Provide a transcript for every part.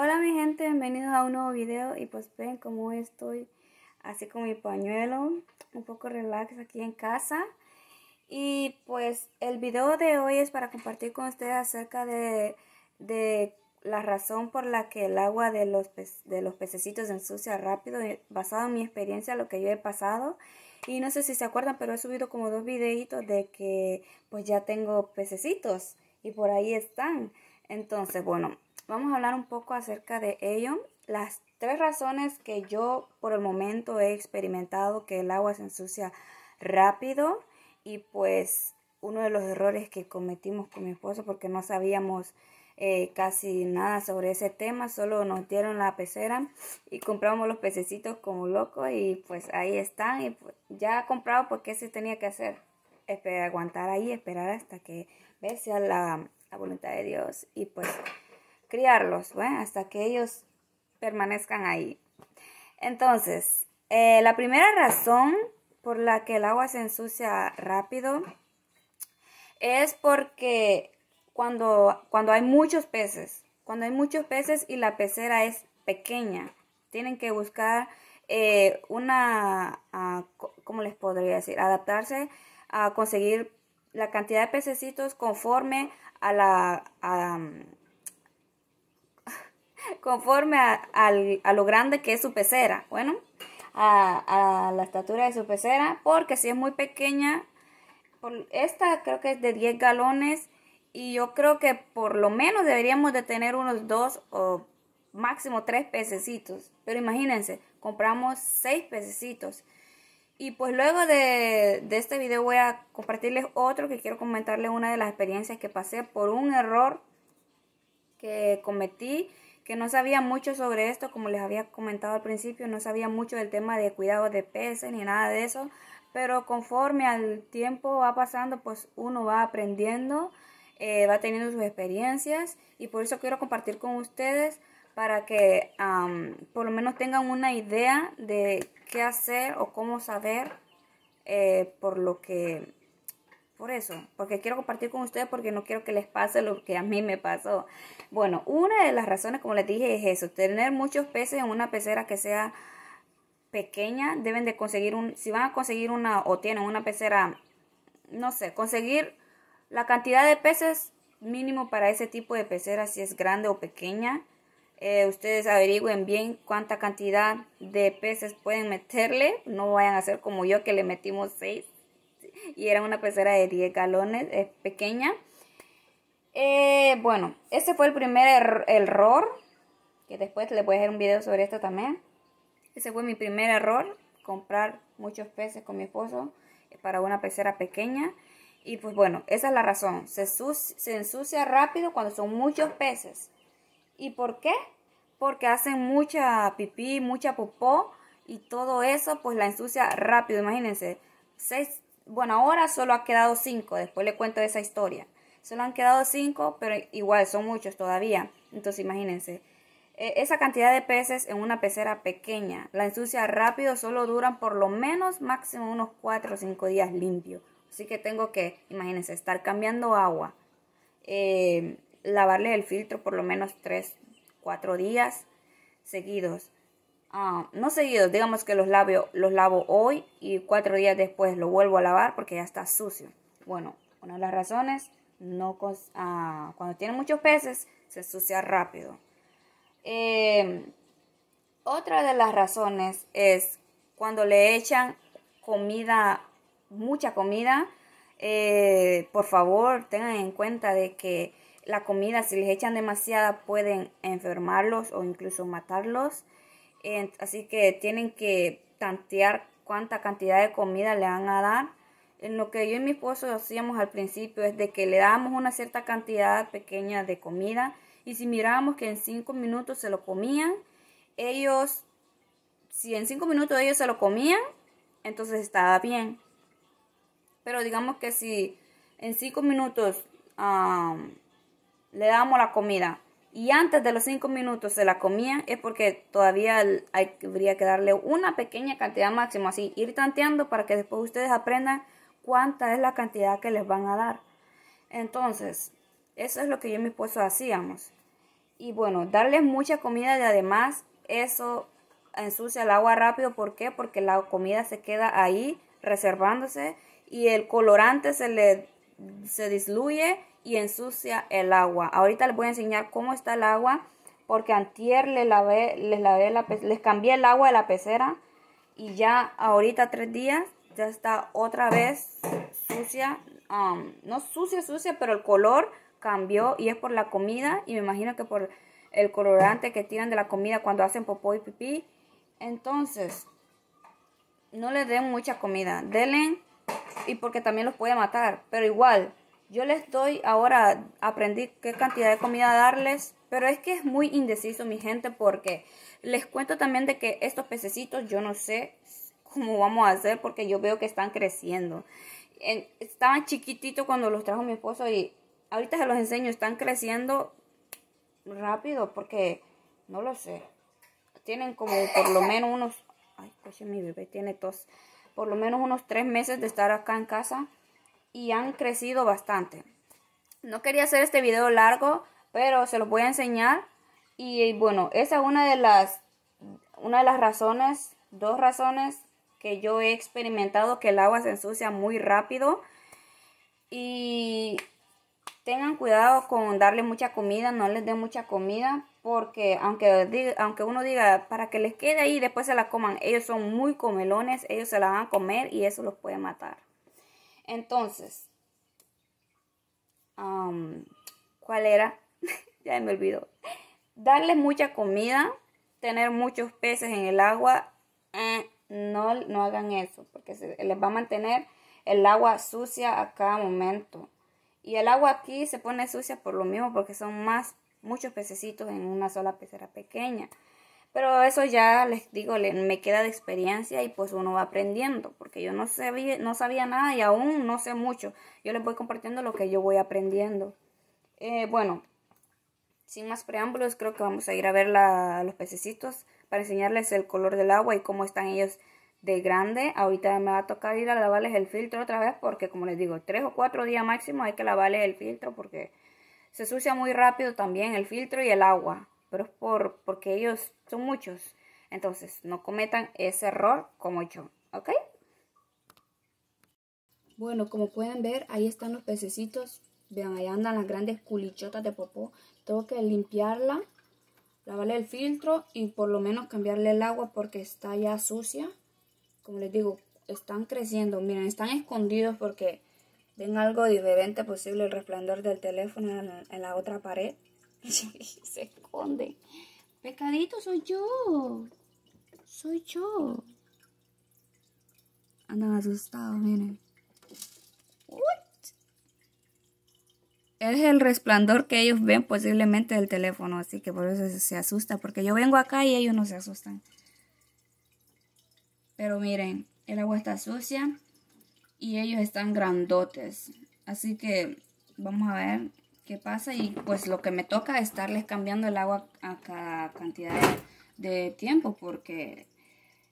Hola mi gente, bienvenidos a un nuevo video y pues ven como estoy así con mi pañuelo, un poco relax aquí en casa y pues el video de hoy es para compartir con ustedes acerca de, la razón por la que el agua de los, de los pececitos se ensucia rápido eh, basado en mi experiencia, lo que yo he pasado y no sé si se acuerdan pero he subido como dos videitos de que pues ya tengo pececitos y por ahí están entonces bueno Vamos a hablar un poco acerca de ello. Las tres razones que yo por el momento he experimentado que el agua se ensucia rápido y pues uno de los errores que cometimos con mi esposo porque no sabíamos eh, casi nada sobre ese tema, solo nos dieron la pecera y compramos los pececitos como locos y pues ahí están y pues, ya comprado porque pues, se tenía que hacer, esperar, aguantar ahí, esperar hasta que ver la voluntad de Dios y pues criarlos hasta que ellos permanezcan ahí. Entonces, eh, la primera razón por la que el agua se ensucia rápido es porque cuando, cuando hay muchos peces, cuando hay muchos peces y la pecera es pequeña, tienen que buscar eh, una, ah, ¿cómo les podría decir? Adaptarse a conseguir la cantidad de pececitos conforme a la, conforme a, lo grande que es su pecera, bueno, a, la estatura de su pecera, porque si es muy pequeña, esta creo que es de 10 galones y yo creo que por lo menos deberíamos de tener unos 2 o máximo tres pececitos, pero imagínense, compramos seis pececitos. Y pues luego de, de, este video voy a compartirles otro que quiero comentarles una de las experiencias que pasé por un error que cometí que no sabía mucho sobre esto, como les había comentado al principio, no sabía mucho del tema de cuidado de peces ni nada de eso, pero conforme al tiempo va pasando, pues uno va aprendiendo, eh, va teniendo sus experiencias y por eso quiero compartir con ustedes para que por lo menos tengan una idea de qué hacer o cómo saber eh, por lo que por eso, porque quiero compartir con ustedes porque no quiero que les pase lo que a mí me pasó. Bueno, una de las razones, como les dije, es eso, tener muchos peces en una pecera que sea pequeña, deben de conseguir un, si van a conseguir una o tienen una pecera, no sé, conseguir la cantidad de peces mínimo para ese tipo de pecera, si es grande o pequeña. Eh, ustedes averigüen bien cuánta cantidad de peces pueden meterle, no vayan a ser como yo que le metimos seis y era una pecera de 10 galones, es pequeña. Eh, bueno, ese fue el primer er-, error, que después le voy a hacer un video sobre esto también. Ese fue mi primer error, comprar muchos peces con mi esposo eh, para una pecera pequeña. Y pues bueno, esa es la razón, se, se ensucia rápido cuando son muchos peces. ¿Y por qué? Porque hacen mucha pipí, mucha popó y todo eso pues la ensucia rápido, imagínense. Seis bueno, ahora solo ha quedado cinco, después le cuento esa historia. Solo han quedado cinco, pero igual son muchos todavía. Entonces imagínense, e, esa cantidad de peces en una pecera pequeña, la ensucia rápido, solo duran por lo menos máximo unos 4 o 5 días limpio. Así que tengo que, imagínense, estar cambiando agua, eh, lavarle el filtro por lo menos 3, 4 días seguidos. Ah, no seguido, digamos que los, labios los lavo hoy y cuatro días después lo vuelvo a lavar porque ya está sucio. Bueno, una de las razones, no ah, cuando tiene muchos peces se sucia rápido. Eh, otra de las razones es cuando le echan comida, mucha comida, eh, por favor tengan en cuenta de que la comida, si les echan demasiada, pueden enfermarlos o incluso matarlos así que tienen que tantear cuánta cantidad de comida le van a dar. En lo que yo y mi esposo hacíamos al principio es de que le dábamos una cierta cantidad pequeña de comida y si mirábamos que en 5 minutos se lo comían, ellos, si en 5 minutos ellos se lo comían, entonces estaba bien. Pero digamos que si en 5 minutos le damos la comida y antes de los 5 minutos se la comía es porque todavía habría que darle una pequeña cantidad máxima, así ir tanteando para que después ustedes aprendan cuánta es la cantidad que les van a dar. Entonces, eso es lo que yo y mi esposo hacíamos. Y bueno, darles mucha comida y además eso ensucia el agua rápido. ¿Por qué? Porque la comida se queda ahí reservándose y el colorante se le se disluye y ensucia el agua. Ahorita les voy a enseñar cómo está el agua porque antier les, les, la, les cambié el agua de la pecera y ya ahorita tres días ya está otra vez sucia, um, no sucia, sucia, pero el color cambió y es por la comida y me imagino que por el colorante que tiran de la comida cuando hacen popó y pipí. Entonces, no les den mucha comida, denle y porque también los puede matar, pero igual yo les doy, ahora aprendí qué cantidad de comida darles, pero es que es muy indeciso mi gente porque les cuento también de que estos pececitos yo no sé cómo vamos a hacer porque yo veo que están creciendo. Estaban chiquititos cuando los trajo mi esposo y ahorita se los enseño, están creciendo rápido porque no lo sé. Tienen como por lo menos unos, ay, mi bebé tiene tos, por lo menos unos tres meses de estar acá en casa y han crecido bastante. No quería hacer este video largo, pero se los voy a enseñar. Y bueno, esa es una de las, una de las razones, dos razones que yo he experimentado que el agua se ensucia muy rápido. Y tengan cuidado con darle mucha comida, no les den mucha comida, porque aunque, aunque uno diga para que les quede ahí, después se la coman. Ellos son muy comelones, ellos se la van a comer y eso los puede matar. Entonces, ¿cuál era? ya me olvidó. Darles mucha comida, tener muchos peces en el agua, eh, no, no hagan eso, porque se les va a mantener el agua sucia a cada momento. Y el agua aquí se pone sucia por lo mismo, porque son más, muchos pececitos en una sola pecera pequeña. Pero eso ya les digo, me queda de experiencia y pues uno va aprendiendo, porque yo no sabía, no sabía nada y aún no sé mucho. Yo les voy compartiendo lo que yo voy aprendiendo. Eh, bueno, sin más preámbulos, creo que vamos a ir a ver los pececitos para enseñarles el color del agua y cómo están ellos de grande. Ahorita me va a tocar ir a lavarles el filtro otra vez porque, como les digo, tres o cuatro días máximo hay que lavarles el filtro porque se sucia muy rápido también el filtro y el agua pero es por, porque ellos son muchos. Entonces, no cometan ese error como yo, ¿ok? Bueno, como pueden ver, ahí están los pececitos. Vean, ahí andan las grandes culichotas de popó. Tengo que limpiarla, lavarle el filtro y por lo menos cambiarle el agua porque está ya sucia. Como les digo, están creciendo. Miren, están escondidos porque ven algo diferente posible el resplandor del teléfono en la otra pared. se esconde. Pecadito soy yo. Soy yo. Andan asustados, miren. Es el resplandor que ellos ven posiblemente del teléfono, así que por eso se asusta, porque yo vengo acá y ellos no se asustan. Pero miren, el agua está sucia y ellos están grandotes. Así que vamos a ver qué pasa y pues lo que me toca es estarles cambiando el agua a cada cantidad de, tiempo porque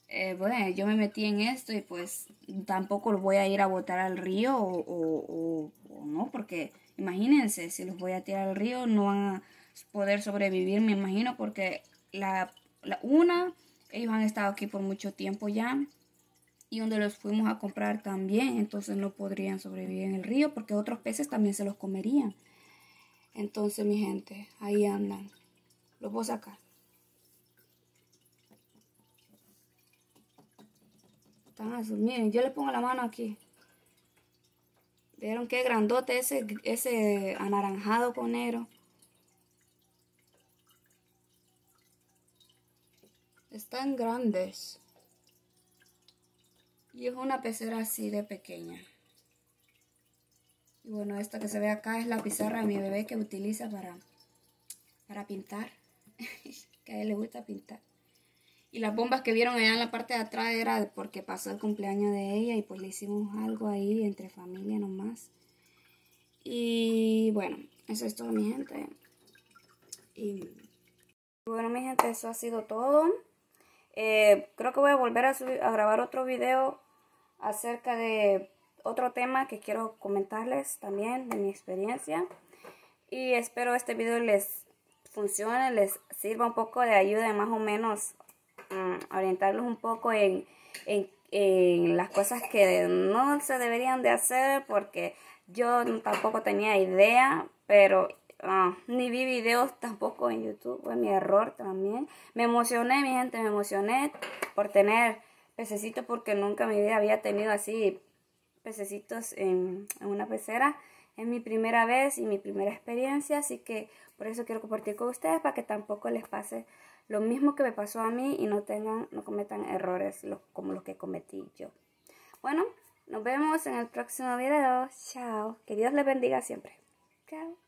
eh, bueno, yo me metí en esto y pues tampoco los voy a ir a botar al río o, no, porque imagínense, si los voy a tirar al río no van a poder sobrevivir, me imagino, porque la, la una, ellos han estado aquí por mucho tiempo ya y donde los fuimos a comprar también, entonces no podrían sobrevivir en el río porque otros peces también se los comerían. Entonces, mi gente, ahí andan. Los voy a sacar. Están así. Miren, yo les pongo la mano aquí. ¿Vieron qué grandote ese, ese anaranjado con negro? Están grandes. Y es una pecera así de pequeña. Y bueno, esto que se ve acá es la pizarra de mi bebé que utiliza para, para pintar. que a él le gusta pintar. Y las bombas que vieron allá en la parte de atrás era porque pasó el cumpleaños de ella y pues le hicimos algo ahí entre familia nomás. Y bueno, eso es todo mi gente. Y bueno mi gente, eso ha sido todo. Eh, creo que voy a volver a, subir, a grabar otro video acerca de otro tema que quiero comentarles también de mi experiencia. Y espero este video les funcione, les sirva un poco de ayuda, más o menos mm, orientarlos un poco en, las cosas que no se deberían de hacer porque yo tampoco tenía idea, pero ah, ni vi videos tampoco en YouTube, fue mi error también. Me emocioné, mi gente, me emocioné por tener pececitos porque nunca en mi vida había tenido así pececitos en, una pecera. Es mi primera vez y mi primera experiencia, así que por eso quiero compartir con ustedes para que tampoco les pase lo mismo que me pasó a mí y no tengan, no cometan errores como los que cometí yo. Bueno, nos vemos en el próximo video. Chao. Que Dios les bendiga siempre. Chao.